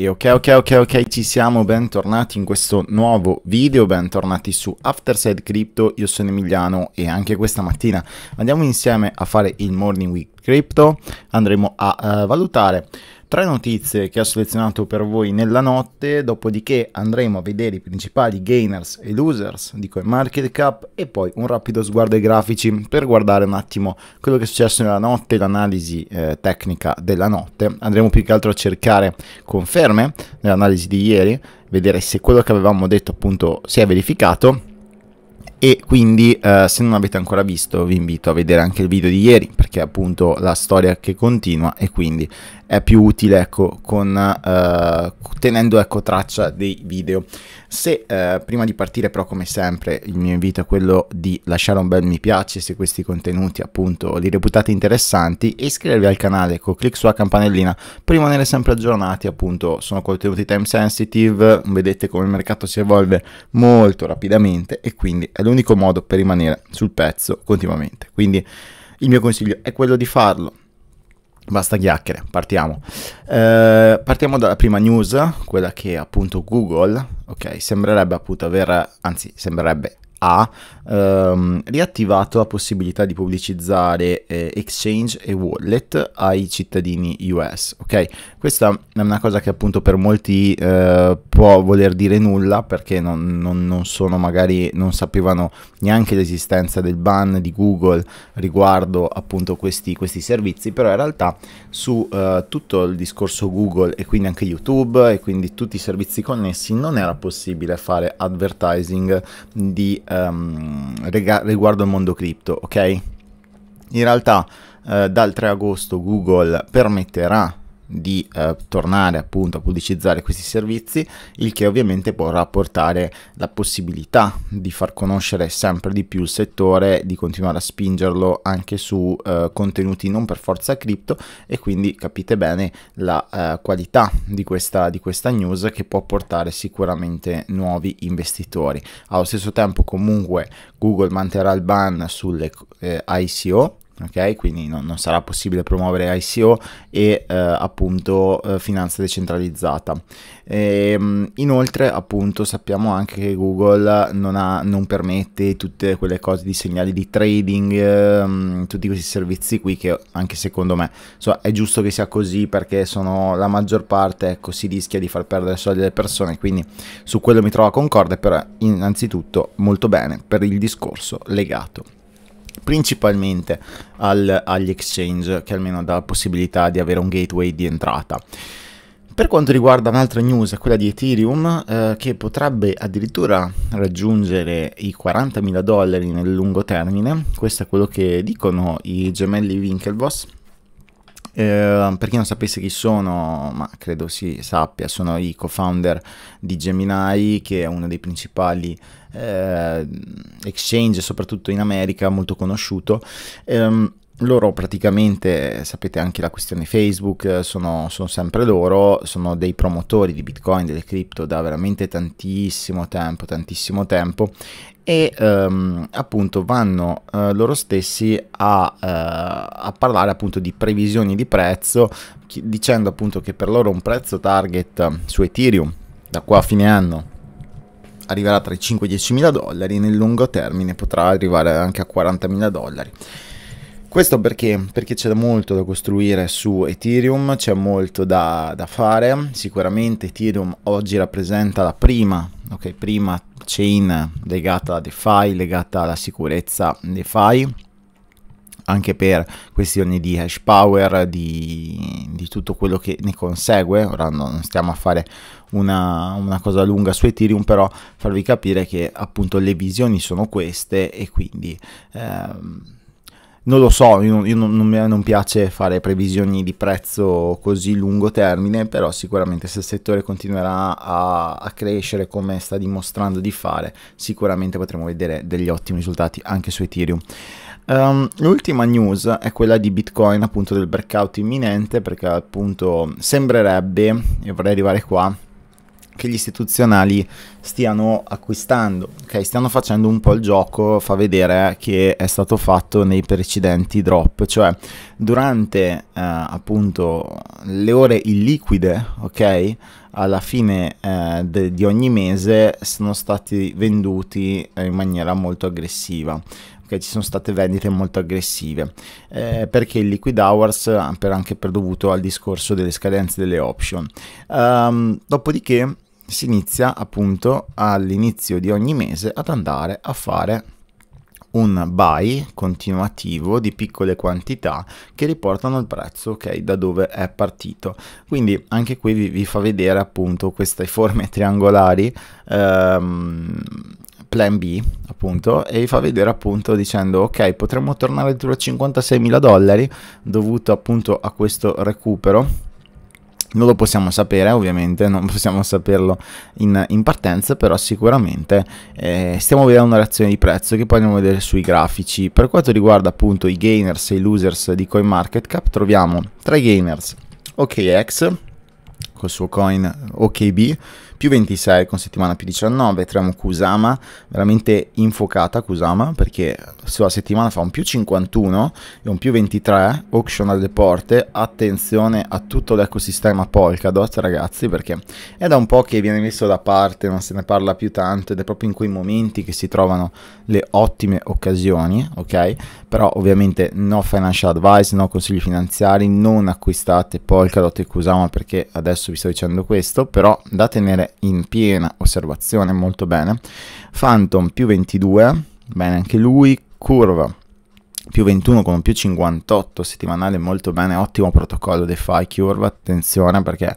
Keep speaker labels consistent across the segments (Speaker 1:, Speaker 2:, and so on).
Speaker 1: E ok, ok, ok, ok, ci siamo, bentornati in questo nuovo video, bentornati su Afterside Crypto, io sono Emiliano e anche questa mattina andiamo insieme a fare il Morning Week Crypto, andremo a uh, valutare tre notizie che ho selezionato per voi nella notte, dopodiché andremo a vedere i principali gainers e losers di cap e poi un rapido sguardo ai grafici per guardare un attimo quello che è successo nella notte, l'analisi eh, tecnica della notte. Andremo più che altro a cercare conferme nell'analisi di ieri, vedere se quello che avevamo detto appunto si è verificato e quindi eh, se non avete ancora visto vi invito a vedere anche il video di ieri perché è appunto la storia che continua e quindi è più utile ecco, con, eh, tenendo ecco, traccia dei video. Se eh, prima di partire però come sempre il mio invito è quello di lasciare un bel mi piace se questi contenuti appunto li reputate interessanti e iscrivervi al canale con ecco, clic sulla campanellina per rimanere sempre aggiornati appunto sono contenuti time sensitive, vedete come il mercato si evolve molto rapidamente e quindi è l'unico modo per rimanere sul pezzo continuamente. Quindi il mio consiglio è quello di farlo basta chiacchiere, partiamo. Eh, partiamo dalla prima news, quella che appunto Google, ok, sembrerebbe appunto aver, anzi sembrerebbe ha ehm, riattivato la possibilità di pubblicizzare eh, exchange e wallet ai cittadini US. Ok, questa è una cosa che appunto per molti eh, può voler dire nulla perché non, non, non, sono magari non sapevano neanche l'esistenza del ban di Google riguardo appunto questi, questi servizi, però in realtà su eh, tutto il discorso Google e quindi anche YouTube e quindi tutti i servizi connessi non era possibile fare advertising di um, riguardo il mondo cripto, ok? In realtà eh, dal 3 agosto Google permetterà di eh, tornare appunto a pubblicizzare questi servizi, il che ovviamente potrà portare la possibilità di far conoscere sempre di più il settore, di continuare a spingerlo anche su eh, contenuti non per forza cripto e quindi capite bene la eh, qualità di questa, di questa news che può portare sicuramente nuovi investitori. Allo stesso tempo comunque Google manterrà il ban sulle eh, ICO ok? Quindi no, non sarà possibile promuovere ICO e eh, appunto eh, finanza decentralizzata. E, ehm, inoltre appunto sappiamo anche che Google non, ha, non, permette tutte quelle cose di segnali di trading, eh, tutti questi servizi qui che anche secondo me so, è giusto che sia così perché sono la maggior parte, ecco, si rischia di far perdere soldi alle persone, quindi su quello mi trovo a concordare, però innanzitutto molto bene per il discorso legato principalmente al, agli exchange che almeno dà la possibilità di avere un gateway di entrata. Per quanto riguarda un'altra news, quella di Ethereum, eh, che potrebbe addirittura raggiungere i 40.000 dollari nel lungo termine, questo è quello che dicono i gemelli Winklevoss, eh, per chi non sapesse chi sono, ma credo si sappia, sono i co-founder di Gemini, che è uno dei principali eh, exchange, soprattutto in America, molto conosciuto. Eh, loro praticamente, sapete anche la questione Facebook, sono, sono, sempre loro, sono dei promotori di Bitcoin, delle cripto da veramente tantissimo tempo, tantissimo tempo e ehm, appunto vanno eh, loro stessi a, eh, a, parlare appunto di previsioni di prezzo chi, dicendo appunto che per loro un prezzo target su Ethereum da qua a fine anno arriverà tra i 5 e i 10 mila dollari nel lungo termine potrà arrivare anche a 40 mila dollari questo perché? Perché c'è molto da costruire su Ethereum, c'è molto da, da, fare, sicuramente Ethereum oggi rappresenta la prima, okay, prima chain legata a DeFi, legata alla sicurezza DeFi, anche per questioni di hash power, di, di, tutto quello che ne consegue. Ora non stiamo a fare una, una, cosa lunga su Ethereum, però farvi capire che appunto le visioni sono queste e quindi... Ehm, non lo so, io, io non, non, non, piace fare previsioni di prezzo così lungo termine, però sicuramente se il settore continuerà a, a crescere come sta dimostrando di fare, sicuramente potremo vedere degli ottimi risultati anche su Ethereum. Um, l'ultima news è quella di Bitcoin, appunto del breakout imminente, perché appunto sembrerebbe, e vorrei arrivare qua, che gli istituzionali stiano acquistando, okay? stiano facendo un po' il gioco, fa vedere che è stato fatto nei precedenti drop, cioè durante eh, appunto le ore illiquide, ok? Alla fine eh, de- di ogni mese sono stati venduti in maniera molto aggressiva. Che ci sono state vendite molto aggressive eh, perché il liquid hours per anche per dovuto al discorso delle scadenze delle option um, dopodiché si inizia appunto all'inizio di ogni mese ad andare a fare un buy continuativo di piccole quantità che riportano il prezzo ok da dove è partito quindi anche qui vi, vi fa vedere appunto queste forme triangolari ehm, plan B appunto e vi fa vedere appunto dicendo ok potremmo tornare addirittura a 56 mila dollari dovuto appunto a questo recupero non lo possiamo sapere, ovviamente, non possiamo saperlo in, in partenza, però sicuramente eh, stiamo vedendo una reazione di prezzo che poi andiamo a vedere sui grafici. Per quanto riguarda appunto i gainers e i losers di CoinMarketCap, troviamo tra i gainers OKX col suo coin OKB, più 26 con settimana più 19, troviamo Kusama, veramente infuocata Kusama perché sulla settimana fa un più 51 e un più 23, auction alle porte, attenzione a tutto l'ecosistema Polkadot ragazzi perché è da un po' che viene messo da parte, non se ne parla più tanto ed è proprio in quei momenti che si trovano le ottime occasioni, ok? Però ovviamente no financial advice, no consigli finanziari, non acquistate Polkadot e Kusama perché adesso vi sto dicendo questo, però da tenere in piena osservazione, molto bene. Phantom più 22, bene anche lui, curva più 21 con un più 58 settimanale, molto bene, ottimo protocollo DeFi curva, attenzione perché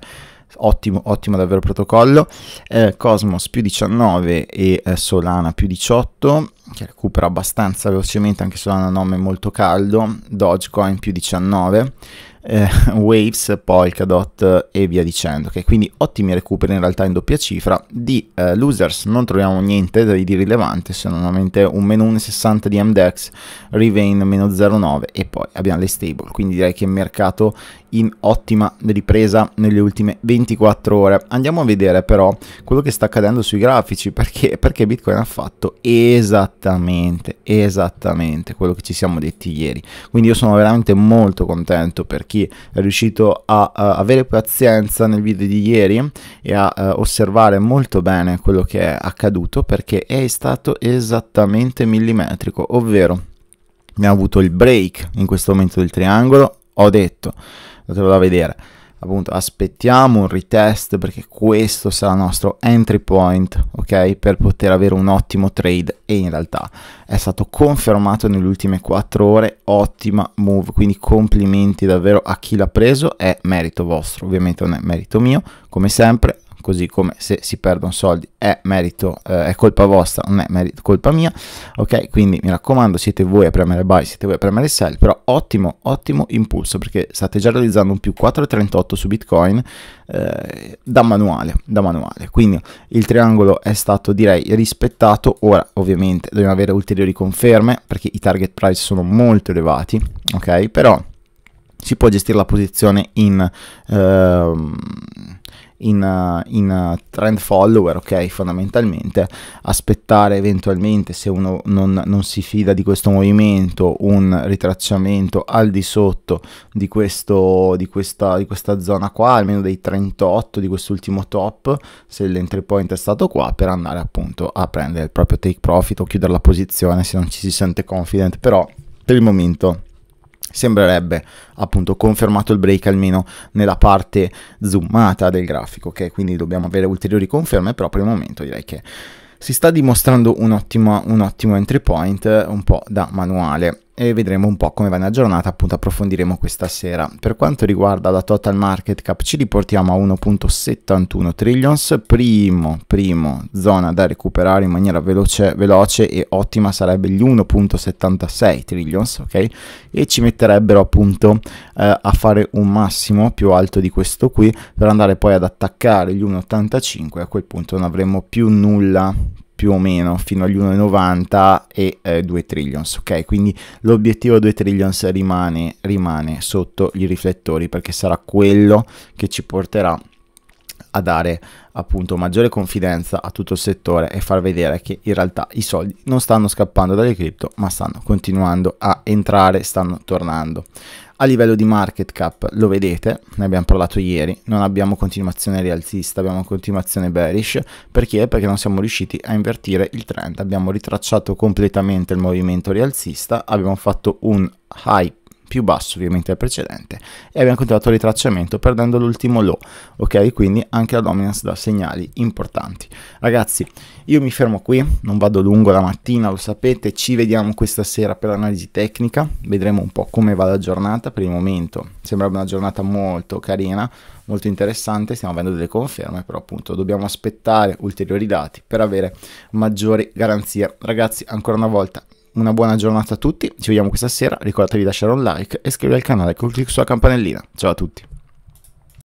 Speaker 1: ottimo, ottimo davvero protocollo. Eh, Cosmos più 19 e eh, Solana più 18, che recupera abbastanza velocemente, anche Solana nome molto caldo, Dogecoin più 19 eh, Waves, Polkadot e via dicendo. Okay? Quindi ottimi recuperi in realtà in doppia cifra. Di eh, losers non troviamo niente di rilevante, se non solamente un meno 1,60 di MDEX, Rivain meno 0,9 e poi abbiamo le stable. Quindi direi che il mercato in ottima ripresa nelle ultime 24 ore. Andiamo a vedere però quello che sta accadendo sui grafici perché, perché Bitcoin ha fatto esattamente, esattamente quello che ci siamo detti ieri. Quindi io sono veramente molto contento per chi è riuscito a, a avere pazienza nel video di ieri e a, a eh, osservare molto bene quello che è accaduto perché è stato esattamente millimetrico, ovvero abbiamo avuto il break in questo momento del triangolo, ho detto andatelo da vedere. Appunto, aspettiamo un retest perché questo sarà il nostro entry point, ok? Per poter avere un ottimo trade e in realtà è stato confermato nelle ultime 4 ore, ottima move, quindi complimenti davvero a chi l'ha preso, è merito vostro, ovviamente non è merito mio, come sempre così come se si perdono soldi è merito, eh, è colpa vostra, non è merito, colpa mia, ok? Quindi mi raccomando, siete voi a premere buy, siete voi a premere sell, però ottimo, ottimo impulso perché state già realizzando un più 4,38 su Bitcoin eh, da manuale, da manuale. Quindi il triangolo è stato direi rispettato, ora ovviamente dobbiamo avere ulteriori conferme perché i target price sono molto elevati, ok? Però si può gestire la posizione in... Ehm, in, eh, in eh, trend follower, ok? Fondamentalmente aspettare eventualmente se uno non, non, si fida di questo movimento un ritracciamento al di sotto di, questo, di, questa, di questa zona qua, almeno dei 38 di quest'ultimo top, se l'entry point è stato qua, per andare appunto a prendere il proprio take profit o chiudere la posizione se non ci si sente confident, però per il momento sembrerebbe appunto confermato il break almeno nella parte zoomata del grafico, ok? Quindi dobbiamo avere ulteriori conferme, però per il momento direi che si sta dimostrando un ottimo, un ottimo entry point, un po' da manuale e vedremo un po' come va nella giornata, appunto approfondiremo questa sera. Per quanto riguarda la total market cap ci riportiamo a 1.71 trillions, primo, primo zona da recuperare in maniera veloce, veloce e ottima sarebbe gli 1.76 trillions, ok? E ci metterebbero appunto eh, a fare un massimo più alto di questo qui per andare poi ad attaccare gli 1.85 a quel punto non avremmo più nulla più o meno fino agli 1,90 e eh, 2 trillions, ok? Quindi l'obiettivo 2 trillions rimane, rimane sotto i riflettori perché sarà quello che ci porterà a dare appunto maggiore confidenza a tutto il settore e far vedere che in realtà i soldi non stanno scappando dalle cripto ma stanno continuando a entrare, stanno tornando a livello di market cap lo vedete, ne abbiamo parlato ieri, non abbiamo continuazione rialzista, abbiamo continuazione bearish, perché? Perché non siamo riusciti a invertire il trend, abbiamo ritracciato completamente il movimento rialzista, abbiamo fatto un high più basso ovviamente del precedente e abbiamo continuato il ritracciamento perdendo l'ultimo low, ok? Quindi anche la dominance da segnali importanti. Ragazzi, io mi fermo qui, non vado lungo la mattina, lo sapete, ci vediamo questa sera per l'analisi tecnica, vedremo un po' come va la giornata, per il momento sembrava una giornata molto carina, molto interessante, stiamo avendo delle conferme, però appunto dobbiamo aspettare ulteriori dati per avere maggiori garanzie. Ragazzi, ancora una volta una buona giornata a tutti, ci vediamo questa sera, ricordatevi di lasciare un like e iscrivervi al canale con clic sulla campanellina. Ciao a tutti!